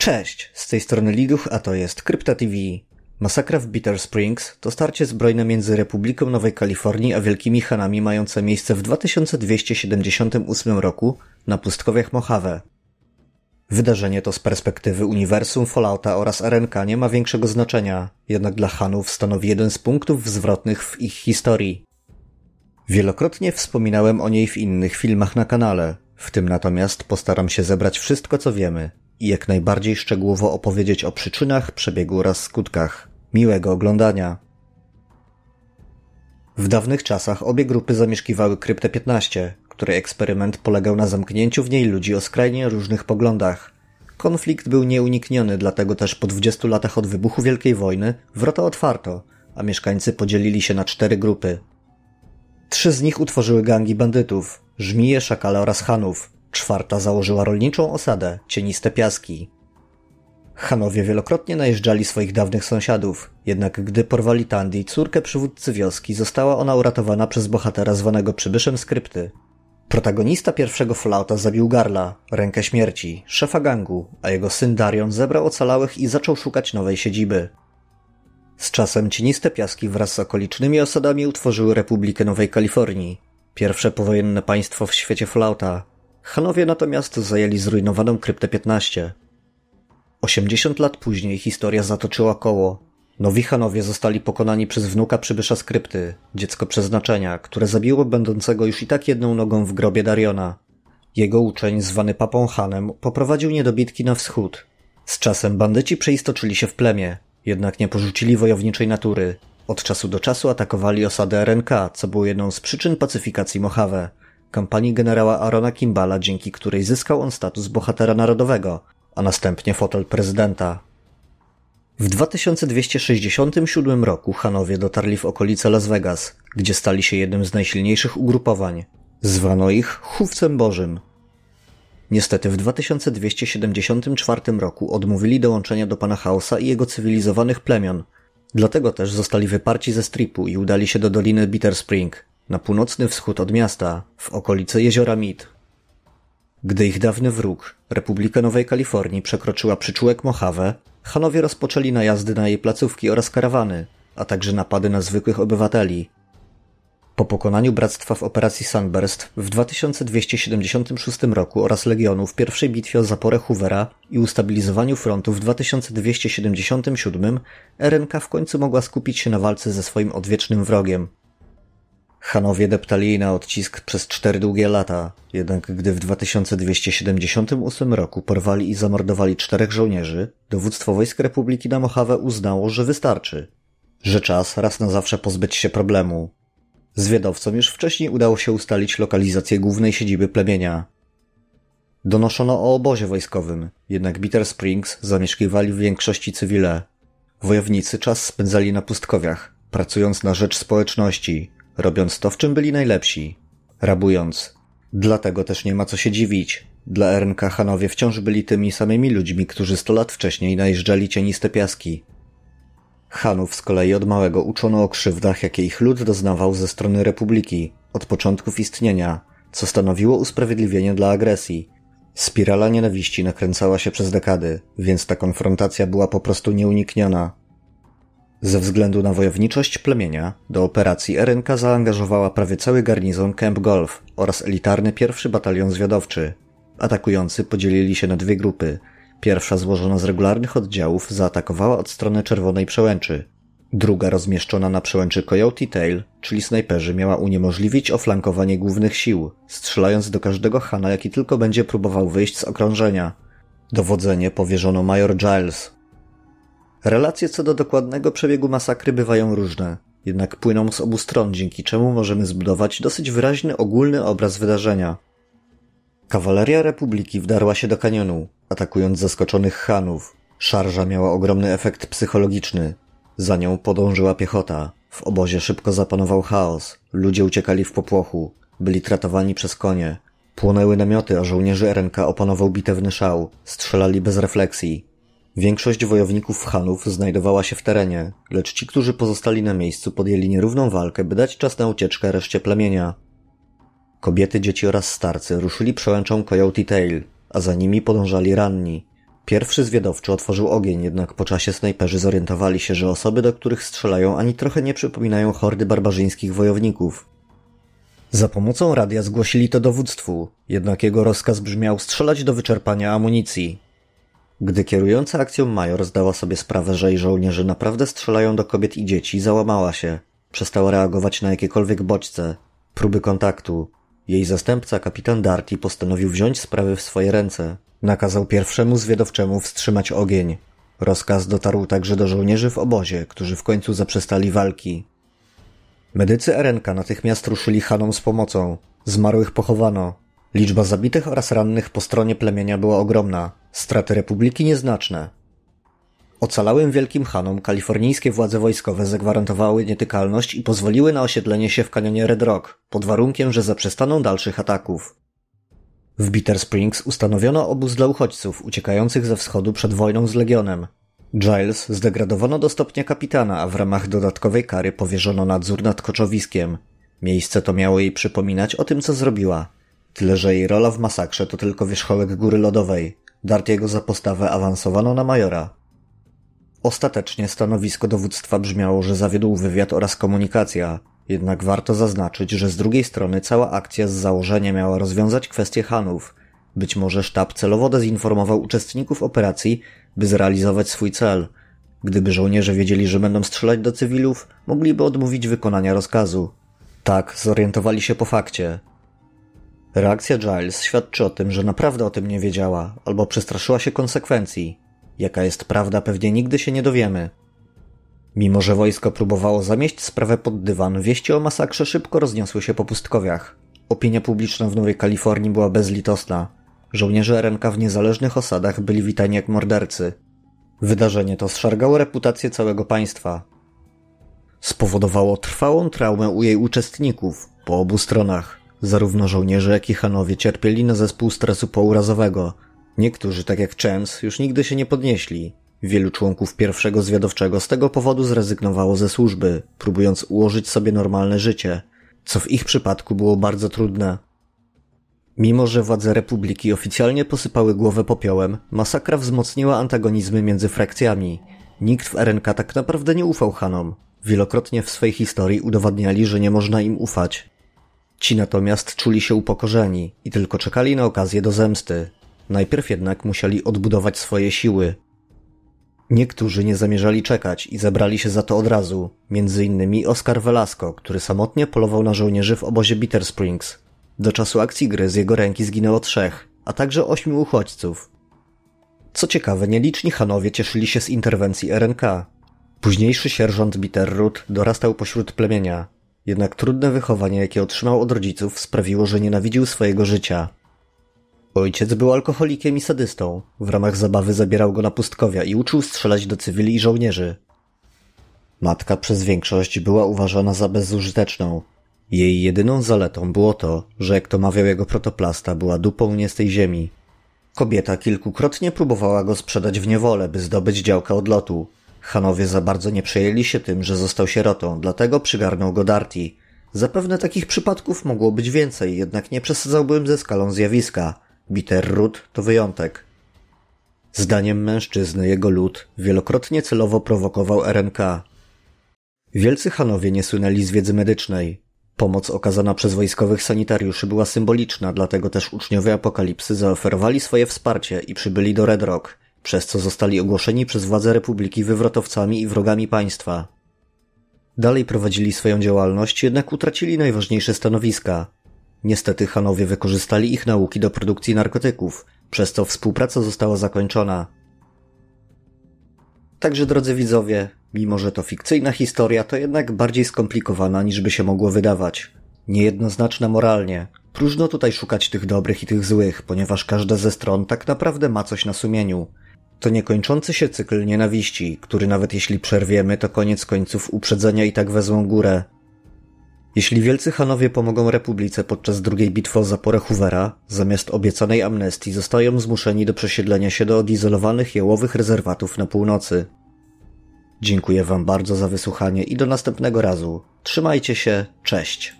Cześć, z tej strony Liduch, a to jest Krypta TV. Masakra w Bitter Springs to starcie zbrojne między Republiką Nowej Kalifornii a Wielkimi Hanami mające miejsce w 2278 roku na pustkowiach Mojave. Wydarzenie to z perspektywy uniwersum Fallouta oraz RNK nie ma większego znaczenia, jednak dla Hanów stanowi jeden z punktów zwrotnych w ich historii. Wielokrotnie wspominałem o niej w innych filmach na kanale, w tym natomiast postaram się zebrać wszystko co wiemy – i jak najbardziej szczegółowo opowiedzieć o przyczynach, przebiegu oraz skutkach. Miłego oglądania! W dawnych czasach obie grupy zamieszkiwały kryptę 15, której eksperyment polegał na zamknięciu w niej ludzi o skrajnie różnych poglądach. Konflikt był nieunikniony, dlatego też po 20 latach od wybuchu Wielkiej Wojny wrota otwarto, a mieszkańcy podzielili się na cztery grupy. Trzy z nich utworzyły gangi bandytów – żmije, szakale oraz hanów. Czwarta założyła rolniczą osadę, cieniste piaski. Hanowie wielokrotnie najeżdżali swoich dawnych sąsiadów, jednak gdy porwali Tandy, córkę przywódcy wioski, została ona uratowana przez bohatera zwanego przybyszem Skrypty. Protagonista pierwszego flauta zabił Garla, rękę śmierci, szefa gangu, a jego syn Darion zebrał ocalałych i zaczął szukać nowej siedziby. Z czasem cieniste piaski wraz z okolicznymi osadami utworzyły Republikę Nowej Kalifornii, pierwsze powojenne państwo w świecie flauta. Hanowie natomiast zajęli zrujnowaną kryptę 15. 80 lat później historia zatoczyła koło. Nowi Hanowie zostali pokonani przez wnuka przybysza z krypty, dziecko przeznaczenia, które zabiło będącego już i tak jedną nogą w grobie Dariona. Jego uczeń, zwany papą Hanem, poprowadził niedobitki na wschód. Z czasem bandyci przeistoczyli się w plemię, jednak nie porzucili wojowniczej natury. Od czasu do czasu atakowali osadę RNK, co było jedną z przyczyn pacyfikacji Mojave kampanii generała Arona Kimbala, dzięki której zyskał on status bohatera narodowego, a następnie fotel prezydenta. W 2267 roku Hanowie dotarli w okolice Las Vegas, gdzie stali się jednym z najsilniejszych ugrupowań. Zwano ich Chówcem Bożym. Niestety w 2274 roku odmówili dołączenia do pana Hausa i jego cywilizowanych plemion. Dlatego też zostali wyparci ze stripu i udali się do Doliny Bitter Spring, na północny wschód od miasta, w okolice jeziora Mid. Gdy ich dawny wróg, Republika Nowej Kalifornii, przekroczyła przyczółek Mojave, Hanowie rozpoczęli najazdy na jej placówki oraz karawany, a także napady na zwykłych obywateli. Po pokonaniu bractwa w operacji Sunburst w 2276 roku oraz Legionu w pierwszej bitwie o zaporę Hoovera i ustabilizowaniu frontu w 2277 RNK w końcu mogła skupić się na walce ze swoim odwiecznym wrogiem – Hanowie deptali jej na odcisk przez cztery długie lata, jednak gdy w 2278 roku porwali i zamordowali czterech żołnierzy, dowództwo wojsk Republiki na Mojave uznało, że wystarczy, że czas raz na zawsze pozbyć się problemu. Zwiedowcom już wcześniej udało się ustalić lokalizację głównej siedziby plemienia. Donoszono o obozie wojskowym, jednak Bitter Springs zamieszkiwali w większości cywile. Wojownicy czas spędzali na pustkowiach, pracując na rzecz społeczności – robiąc to, w czym byli najlepsi rabując. Dlatego też nie ma co się dziwić. Dla Ernka Hanowie wciąż byli tymi samymi ludźmi, którzy sto lat wcześniej najeżdżali cieniste piaski. Hanów z kolei od małego uczono o krzywdach, jakie ich lud doznawał ze strony republiki, od początków istnienia, co stanowiło usprawiedliwienie dla agresji. Spirala nienawiści nakręcała się przez dekady, więc ta konfrontacja była po prostu nieunikniona. Ze względu na wojowniczość plemienia do operacji Erenka zaangażowała prawie cały garnizon Camp Golf oraz elitarny pierwszy batalion zwiadowczy. Atakujący podzielili się na dwie grupy. Pierwsza złożona z regularnych oddziałów zaatakowała od strony Czerwonej Przełęczy. Druga rozmieszczona na przełęczy Coyote Tail, czyli snajperzy, miała uniemożliwić oflankowanie głównych sił, strzelając do każdego Hana, jaki tylko będzie próbował wyjść z okrążenia. Dowodzenie powierzono major Giles, Relacje co do dokładnego przebiegu masakry bywają różne, jednak płyną z obu stron, dzięki czemu możemy zbudować dosyć wyraźny ogólny obraz wydarzenia. Kawaleria Republiki wdarła się do kanionu, atakując zaskoczonych Hanów. Szarża miała ogromny efekt psychologiczny. Za nią podążyła piechota. W obozie szybko zapanował chaos. Ludzie uciekali w popłochu. Byli tratowani przez konie. Płonęły namioty, a żołnierzy RNK opanował bitewny szał. Strzelali bez refleksji. Większość wojowników Hanów znajdowała się w terenie, lecz ci, którzy pozostali na miejscu, podjęli nierówną walkę, by dać czas na ucieczkę reszcie plemienia. Kobiety, dzieci oraz starcy ruszyli przełęczą Coyote Tail, a za nimi podążali ranni. Pierwszy zwiadowczy otworzył ogień, jednak po czasie snajperzy zorientowali się, że osoby, do których strzelają, ani trochę nie przypominają hordy barbarzyńskich wojowników. Za pomocą radia zgłosili to dowództwu, jednak jego rozkaz brzmiał strzelać do wyczerpania amunicji. Gdy kierująca akcją major zdała sobie sprawę, że jej żołnierze naprawdę strzelają do kobiet i dzieci, załamała się. Przestała reagować na jakiekolwiek bodźce, próby kontaktu. Jej zastępca, kapitan Darty, postanowił wziąć sprawy w swoje ręce. Nakazał pierwszemu zwiadowczemu wstrzymać ogień. Rozkaz dotarł także do żołnierzy w obozie, którzy w końcu zaprzestali walki. Medycy RNK natychmiast ruszyli Hanom z pomocą. Zmarłych pochowano. Liczba zabitych oraz rannych po stronie plemienia była ogromna. Straty Republiki nieznaczne. Ocalałym wielkim Hanom kalifornijskie władze wojskowe zagwarantowały nietykalność i pozwoliły na osiedlenie się w kanionie Red Rock, pod warunkiem, że zaprzestaną dalszych ataków. W Bitter Springs ustanowiono obóz dla uchodźców uciekających ze wschodu przed wojną z Legionem. Giles zdegradowano do stopnia kapitana, a w ramach dodatkowej kary powierzono nadzór nad koczowiskiem. Miejsce to miało jej przypominać o tym, co zrobiła. Tyle, że jej rola w masakrze to tylko wierzchołek góry lodowej, Dartiego za postawę awansowano na majora. Ostatecznie stanowisko dowództwa brzmiało, że zawiódł wywiad oraz komunikacja, jednak warto zaznaczyć, że z drugiej strony cała akcja z założenia miała rozwiązać kwestię Hanów. Być może sztab celowo dezinformował uczestników operacji, by zrealizować swój cel. Gdyby żołnierze wiedzieli, że będą strzelać do cywilów, mogliby odmówić wykonania rozkazu. Tak, zorientowali się po fakcie. Reakcja Giles świadczy o tym, że naprawdę o tym nie wiedziała, albo przestraszyła się konsekwencji. Jaka jest prawda, pewnie nigdy się nie dowiemy. Mimo, że wojsko próbowało zamieść sprawę pod dywan, wieści o masakrze szybko rozniosły się po pustkowiach. Opinia publiczna w Nowej Kalifornii była bezlitosna. Żołnierze RNK w niezależnych osadach byli witani jak mordercy. Wydarzenie to zszargało reputację całego państwa. Spowodowało trwałą traumę u jej uczestników po obu stronach. Zarówno żołnierze, jak i Hanowie cierpieli na zespół stresu pourazowego. Niektórzy, tak jak Chems, już nigdy się nie podnieśli. Wielu członków pierwszego zwiadowczego z tego powodu zrezygnowało ze służby, próbując ułożyć sobie normalne życie, co w ich przypadku było bardzo trudne. Mimo, że władze republiki oficjalnie posypały głowę popiołem, masakra wzmocniła antagonizmy między frakcjami. Nikt w RNK tak naprawdę nie ufał Hanom. Wielokrotnie w swej historii udowadniali, że nie można im ufać. Ci natomiast czuli się upokorzeni i tylko czekali na okazję do zemsty. Najpierw jednak musieli odbudować swoje siły. Niektórzy nie zamierzali czekać i zabrali się za to od razu, między innymi Oscar Velasco, który samotnie polował na żołnierzy w obozie Bitter Springs. Do czasu akcji gry z jego ręki zginęło trzech, a także ośmiu uchodźców. Co ciekawe, nieliczni Hanowie cieszyli się z interwencji RNK. Późniejszy sierżant Bitterroot dorastał pośród plemienia, jednak trudne wychowanie, jakie otrzymał od rodziców, sprawiło, że nienawidził swojego życia. Ojciec był alkoholikiem i sadystą. W ramach zabawy zabierał go na pustkowia i uczył strzelać do cywili i żołnierzy. Matka przez większość była uważana za bezużyteczną. Jej jedyną zaletą było to, że jak to mawiał jego protoplasta, była dupą nie z tej ziemi. Kobieta kilkukrotnie próbowała go sprzedać w niewolę, by zdobyć działka odlotu, Hanowie za bardzo nie przejęli się tym, że został sierotą, dlatego przygarnął go Darty. Zapewne takich przypadków mogło być więcej, jednak nie przesadzałbym ze skalą zjawiska. Bitterroot to wyjątek. Zdaniem mężczyzny jego lud wielokrotnie celowo prowokował RNK. Wielcy Hanowie nie słynęli z wiedzy medycznej. Pomoc okazana przez wojskowych sanitariuszy była symboliczna, dlatego też uczniowie apokalipsy zaoferowali swoje wsparcie i przybyli do Red Rock – przez co zostali ogłoszeni przez władze republiki wywrotowcami i wrogami państwa. Dalej prowadzili swoją działalność, jednak utracili najważniejsze stanowiska. Niestety Hanowie wykorzystali ich nauki do produkcji narkotyków, przez co współpraca została zakończona. Także drodzy widzowie, mimo że to fikcyjna historia, to jednak bardziej skomplikowana niż by się mogło wydawać. Niejednoznaczna moralnie. Próżno tutaj szukać tych dobrych i tych złych, ponieważ każda ze stron tak naprawdę ma coś na sumieniu. To niekończący się cykl nienawiści, który nawet jeśli przerwiemy, to koniec końców uprzedzenia i tak wezmą górę. Jeśli wielcy Hanowie pomogą Republice podczas drugiej bitwy o zaporę Hoovera, zamiast obiecanej amnestii zostają zmuszeni do przesiedlenia się do odizolowanych jałowych rezerwatów na północy. Dziękuję Wam bardzo za wysłuchanie i do następnego razu. Trzymajcie się, cześć!